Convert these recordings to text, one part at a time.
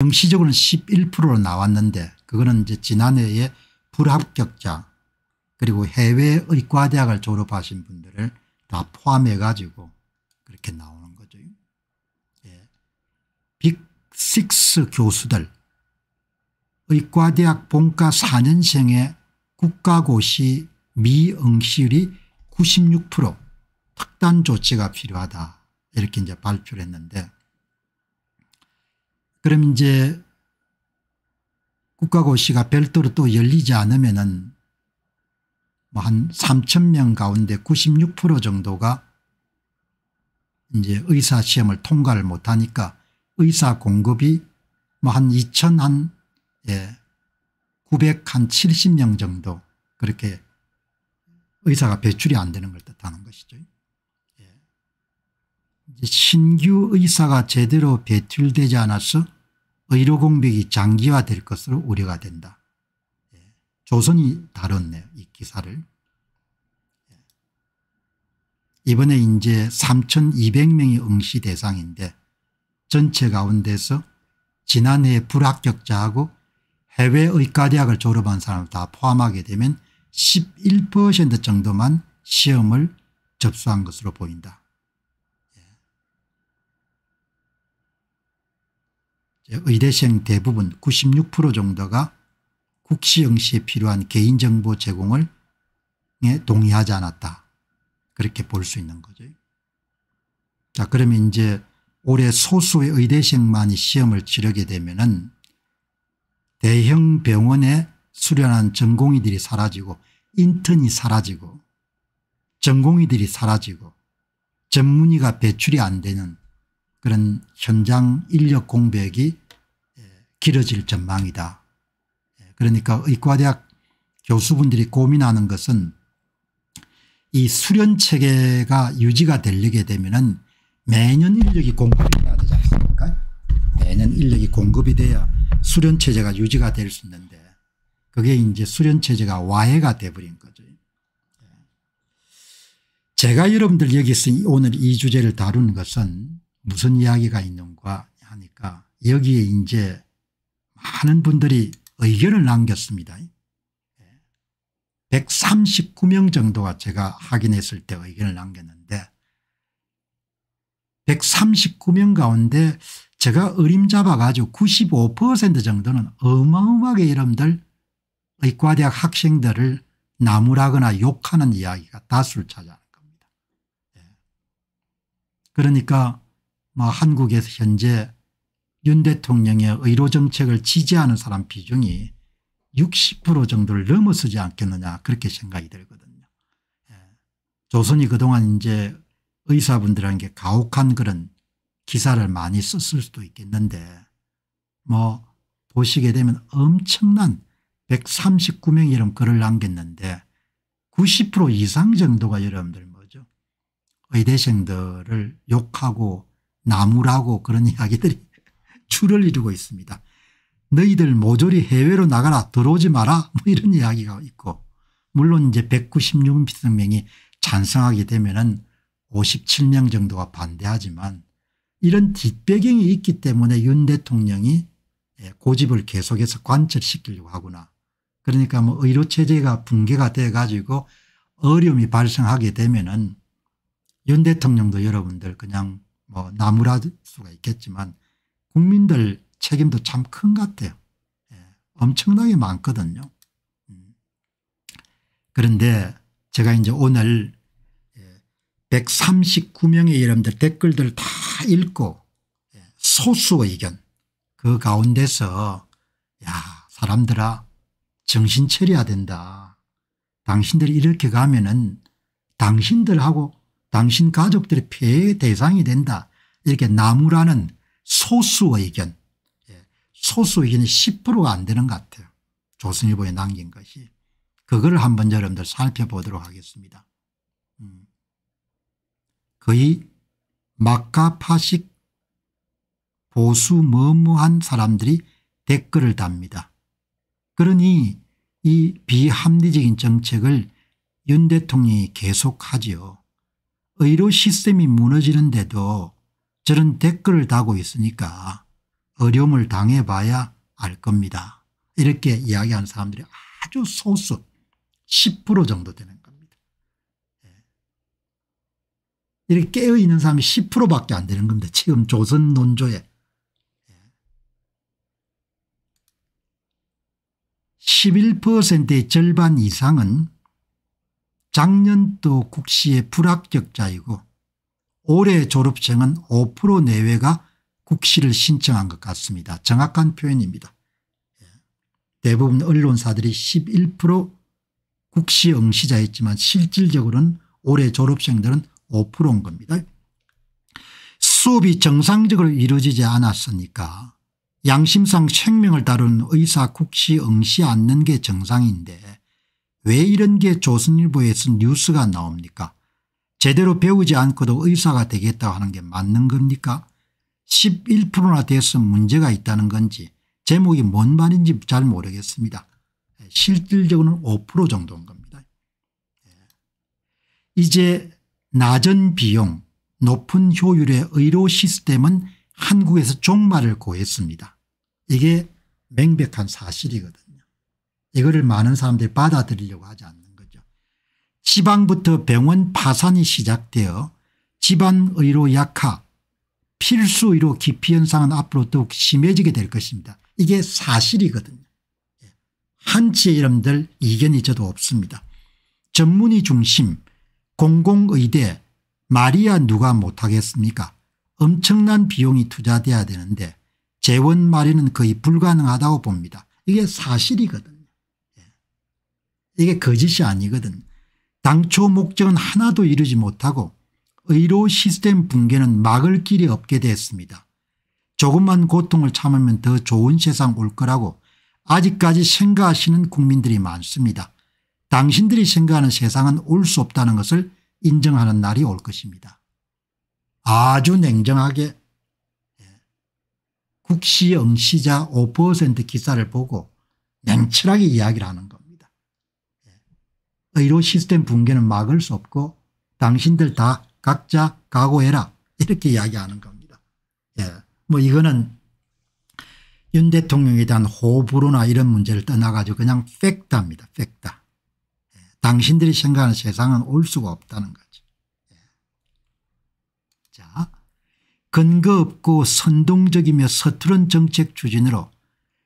정시적으로는 11%로 나왔는데 그거는 이제 지난해에 불합격자 그리고 해외 의과대학을 졸업하신 분들을 다 포함해 가지고 그렇게 나오는 거죠. 예. 빅6 교수들 의과대학 본과 4년생의 국가고시 미응시율이96% 특단 조치가 필요하다 이렇게 이제 발표를 했는데 그럼 이제 국가고시가 별도로 또 열리지 않으면은 뭐한 3천 명 가운데 96% 정도가 이제 의사 시험을 통과를 못하니까 의사 공급이 뭐한 2천 한 예, 9 0한 70명 정도 그렇게 의사가 배출이 안 되는 걸 뜻하는 것이죠. 신규 의사가 제대로 배출되지 않아서 의료 공백이 장기화될 것으로 우려가 된다. 예, 조선이 다뤘네요. 이 기사를. 예. 이번에 이제 3200명이 응시 대상인데 전체 가운데서 지난해 불합격자하고 해외 의과대학을 졸업한 사람을 다 포함하게 되면 11% 정도만 시험을 접수한 것으로 보인다. 의대생 대부분 96% 정도가 국시영 시에 필요한 개인정보 제공을 동의하지 않았다. 그렇게 볼 수 있는 거죠. 자 그러면 이제 올해 소수의 의대생만이 시험을 치르게 되면 은 대형 병원에 수련한 전공의들이 사라지고 인턴이 사라지고 전공의들이 사라지고 전문의가 배출이 안 되는 그런 현장 인력 공백이 예, 길어질 전망이다. 예, 그러니까 의과대학 교수분들이 고민하는 것은 이 수련 체계가 유지가 되려게 되면은 매년 인력이 공급이 돼야 되지 않습니까? 매년 인력이 공급이 돼야 수련 체제가 유지가 될 수 있는데 그게 이제 수련 체제가 와해가 돼버린 거죠. 예. 제가 여러분들 여기서 오늘 이 주제를 다루는 것은 무슨 이야기가 있는가 하니까 여기에 이제 많은 분들이 의견을 남겼습니다. 139명 정도가 제가 확인했을 때 의견을 남겼는데 139명 가운데 제가 어림잡아가지고 95% 정도는 어마어마하게 여러분들 의과대학 학생들을 나무라거나 욕하는 이야기가 다수를 차지하는 겁니다. 예. 그러니까 뭐 한국에서 현재 윤 대통령의 의료 정책을 지지하는 사람 비중이 60% 정도를 넘어서지 않겠느냐 그렇게 생각이 들거든요. 예. 조선이 그동안 이제 의사분들한테 가혹한 그런 기사를 많이 썼을 수도 있겠는데 뭐 보시게 되면 엄청난 139명이 이 글을 남겼는데 90% 이상 정도가 여러분들 뭐죠 의대생들을 욕하고 나무라고 그런 이야기들이 줄을 이루고 있습니다. 너희들 모조리 해외로 나가라 들어오지 마라 뭐 이런 이야기가 있고 물론 이제 196 성명이 찬성하게 되면 은 57명 정도가 반대하지만 이런 뒷배경이 있기 때문에 윤 대통령이 예, 고집을 계속해서 관철시키려고 하구나. 그러니까 뭐 의료체제가 붕괴가 돼 가지고 어려움이 발생하게 되면 은윤 대통령도 여러분들 그냥 뭐 나무랄 수가 있겠지만 국민들 책임도 참 큰 것 같아요. 예. 엄청나게 많거든요. 음. 그런데 제가 이제 오늘 139명의 예, 여러분들 댓글들 다 읽고 예, 소수 의견 그 가운데서 야 사람들아 정신 차려야 된다. 당신들이 이렇게 가면은 당신들하고 당신 가족들의 피해의 대상이 된다 이렇게 나무라는 소수 의견 예, 소수 의견이 10%가 안 되는 것 같아요. 조선일보에 남긴 것이. 그걸 한번 여러분들 살펴보도록 하겠습니다. 음. 거의 마카파식 보수 머무한 사람들이 댓글을 답니다. 그러니 이 비합리적인 정책을 윤 대통령이 계속하지요. 의료 시스템이 무너지는데도 저런 댓글을 다고 있으니까 어려움을 당해봐야 알 겁니다. 이렇게 이야기하는 사람들이 아주 소수 10% 정도 되는 겁니다. 예. 이렇게 깨어있는 사람이 10%밖에 안 되는 겁니다. 지금 조선 논조에 11%의 예. 절반 이상은 작년도 국시의 불합격자이고 올해 졸업생은 5% 내외가 국시를 신청한 것 같습니다. 정확한 표현입니다. 예. 대부분 언론사들이 11% 국시 응시자였지만 실질적으로는 올해 졸업생들은 5%인 겁니다. 수업이 정상적으로 이루어지지 않았으니까 양심상 생명을 다룬 의사 국시 응시 않는 게 정상인데 왜 이런 게 조선일보에서 뉴스가 나옵니까? 제대로 배우지 않고도 의사가 되겠다 고 하는 게 맞는 겁니까? 11%나 돼서 문제가 있다는 건지 제목이 뭔 말인지 잘 모르겠습니다. 실질적으로는 5% 정도인 겁니다. 예. 이제 낮은 비용 높은 효율의 의료 시스템은 한국에서 종말을 고했습니다. 이게 맹백한 사실이거든요. 이거를 많은 사람들이 받아들이려고 하지 않는 거죠. 지방부터 병원 파산이 시작되어 지방의료 약화 필수의료 기피 현상은 앞으로 더욱 심해지게 될 것입니다. 이게 사실이거든요. 예. 한치의 이름들 이견이 저도 없습니다. 전문의 중심 공공의대 말이야 누가 못하겠습니까 엄청난 비용이 투자돼야 되는데 재원 마련은 거의 불가능하다고 봅니다. 이게 사실이거든요. 이게 거짓이 아니거든. 당초 목적은 하나도 이루지 못하고 의료 시스템 붕괴는 막을 길이 없게 됐습니다. 조금만 고통을 참으면 더 좋은 세상 올 거라고 아직까지 생각하시는 국민들이 많습니다. 당신들이 생각하는 세상은 올 수 없다는 것을 인정하는 날이 올 것입니다. 아주 냉정하게 예, 국시영시자 5% 기사를 보고 냉철하게 이야기를 하는 것. 의료 아, 시스템 붕괴는 막을 수 없고 당신들 다 각자 각오해라 이렇게 이야기하는 겁니다. 예. 뭐 이거는 윤 대통령에 대한 호불호나 이런 문제를 떠나가지고 그냥 팩트입니다. 팩트. 예. 당신들이 생각하는 세상은 올 수가 없다는 거죠. 예. 자, 근거 없고 선동적이며 서투른 정책 추진으로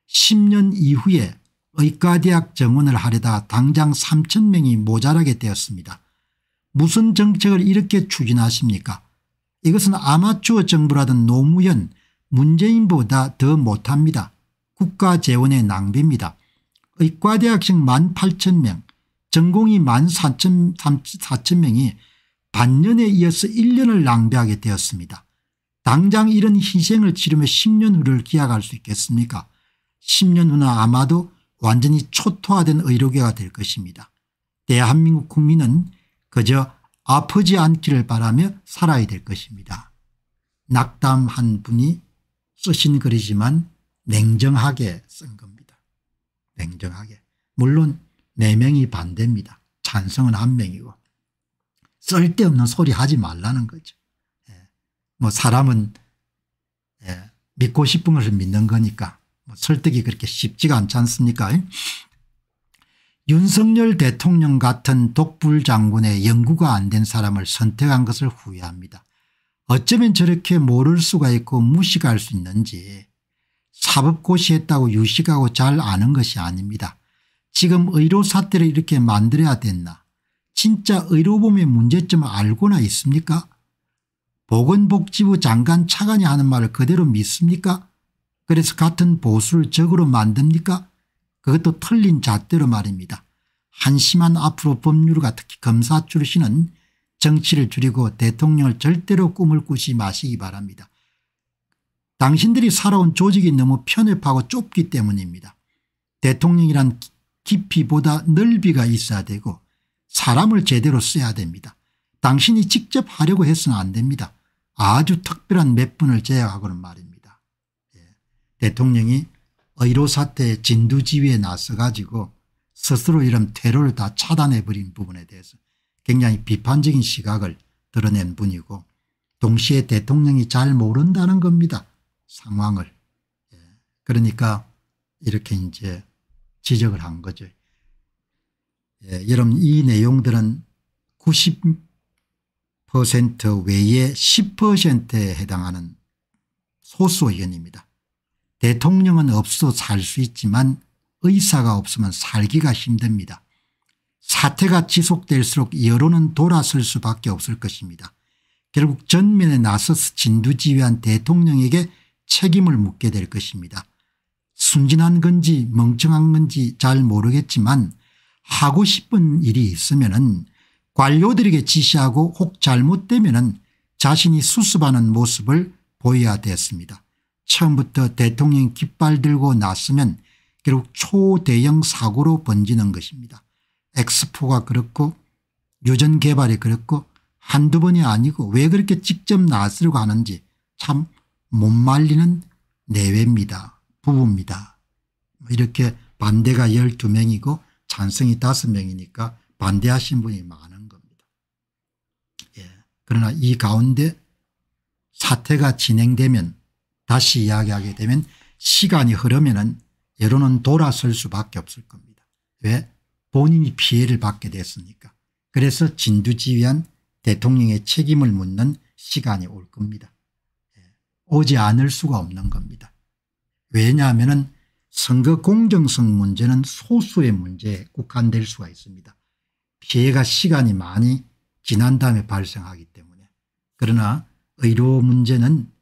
10년 이후에 의과대학 정원을 하려다 당장 3천 명이 모자라게 되었습니다. 무슨 정책을 이렇게 추진하십니까 이것은 아마추어 정부라던 노무현 문재인보다 더 못합니다. 국가 재원의 낭비입니다. 의과대학생 1만 8천 명 전공이 1만 4천, 4천 명이 반년에 이어서 1년을 낭비하게 되었습니다. 당장 이런 희생을 치르며 10년 후를 기약할 수 있겠습니까 10년 후나 아마도 완전히 초토화된 의료계가 될 것입니다. 대한민국 국민은 그저 아프지 않기를 바라며 살아야 될 것입니다. 낙담한 분이 쓰신 글이지만 냉정하게 쓴 겁니다. 냉정하게. 물론 4명이 반대입니다. 찬성은 1명이고. 쓸데없는 소리 하지 말라는 거죠. 예. 뭐 사람은 예. 믿고 싶은 것을 믿는 거니까 뭐 설득이 그렇게 쉽지가 않지 않습니까 윤석열 대통령 같은 독불 장군의 연구가 안 된 사람을 선택한 것을 후회합니다. 어쩌면 저렇게 모를 수가 있고 무식할 수 있는지 사법고시했다고 유식하고 잘 아는 것이 아닙니다. 지금 의료 사태를 이렇게 만들어야 됐나 진짜 의료범의 문제점을 알고나 있습니까 보건복지부 장관 차관이 하는 말을 그대로 믿습니까 그래서 같은 보수를 적으로 만듭니까? 그것도 틀린 잣대로 말입니다. 한심한 앞으로 법률가 특히 검사 출신은 정치를 줄이고 대통령을 절대로 꿈을 꾸지 마시기 바랍니다. 당신들이 살아온 조직이 너무 편협하고 좁기 때문입니다. 대통령이란 깊이보다 넓이가 있어야 되고 사람을 제대로 써야 됩니다. 당신이 직접 하려고 해서는 안 됩니다. 아주 특별한 몇 분을 제외하고는 말입니다. 대통령이 의로 사태의 진두지휘에 나서 가지고 스스로 이런 테러를 다 차단해버린 부분에 대해서 굉장히 비판적인 시각을 드러낸 분이고 동시에 대통령이 잘 모른다는 겁니다. 상황을. 예. 그러니까 이렇게 이제 지적을 한 거죠. 예, 여러분 이 내용들은 90% 외에 10%에 해당하는 소수 의견입니다. 대통령은 없어 도살 수 있지만 의사가 없으면 살기가 힘듭니다. 사태가 지속될수록 여론은 돌아설 수밖에 없을 것입니다. 결국 전면에 나서서 진두지휘한 대통령에게 책임을 묻게 될 것입니다. 순진한 건지 멍청한 건지 잘 모르겠지만 하고 싶은 일이 있으면 은 관료들에게 지시하고 혹 잘못되면 은 자신이 수습하는 모습을 보여야 됐습니다. 처음부터 대통령 깃발 들고 났으면 결국 초대형 사고로 번지는 것입니다. 엑스포가 그렇고 유전 개발이 그렇고 한두 번이 아니고 왜 그렇게 직접 나서려고 하는지 참 못 말리는 내외입니다. 부부입니다. 이렇게 반대가 12명이고 찬성이 5명이니까 반대하신 분이 많은 겁니다. 예. 그러나 이 가운데 사태가 진행되면 다시 이야기하게 되면 시간이 흐르면은 여론은 돌아설 수밖에 없을 겁니다. 왜? 본인이 피해를 받게 됐으니까. 그래서 진두지휘한 대통령의 책임을 묻는 시간이 올 겁니다. 예. 오지 않을 수가 없는 겁니다. 왜냐하면 선거 공정성 문제는 소수의 문제에 국한될 수가 있습니다. 피해가 시간이 많이 지난 다음에 발생하기 때문에. 그러나 의료 문제는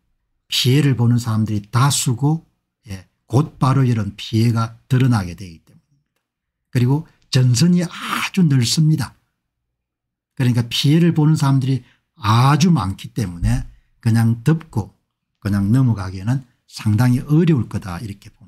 피해를 보는 사람들이 다수고 예, 곧바로 이런 피해가 드러나게 되기 때문입니다. 그리고 전선이 아주 넓습니다. 그러니까 피해를 보는 사람들이 아주 많기 때문에 그냥 덮고 그냥 넘어가기에는 상당히 어려울 거다 이렇게 봅니다.